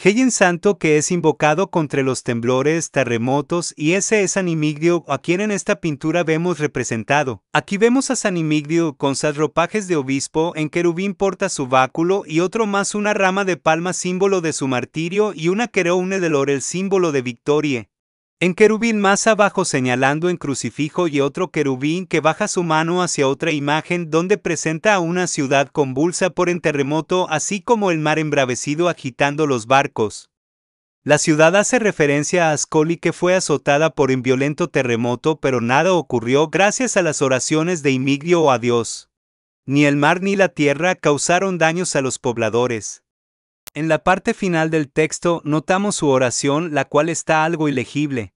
Heyen santo que es invocado contra los temblores, terremotos y ese es San a quien en esta pintura vemos representado. Aquí vemos a San Imigdio con sus ropajes de obispo, en querubín porta su báculo y otro más una rama de palma símbolo de su martirio y una querone de laurel símbolo de victoria. En querubín más abajo señalando en crucifijo y otro querubín que baja su mano hacia otra imagen donde presenta a una ciudad convulsa por el terremoto así como el mar embravecido agitando los barcos. La ciudad hace referencia a Ascoli que fue azotada por un violento terremoto pero nada ocurrió gracias a las oraciones de Imigrio o a Dios. Ni el mar ni la tierra causaron daños a los pobladores. En la parte final del texto notamos su oración, la cual está algo ilegible,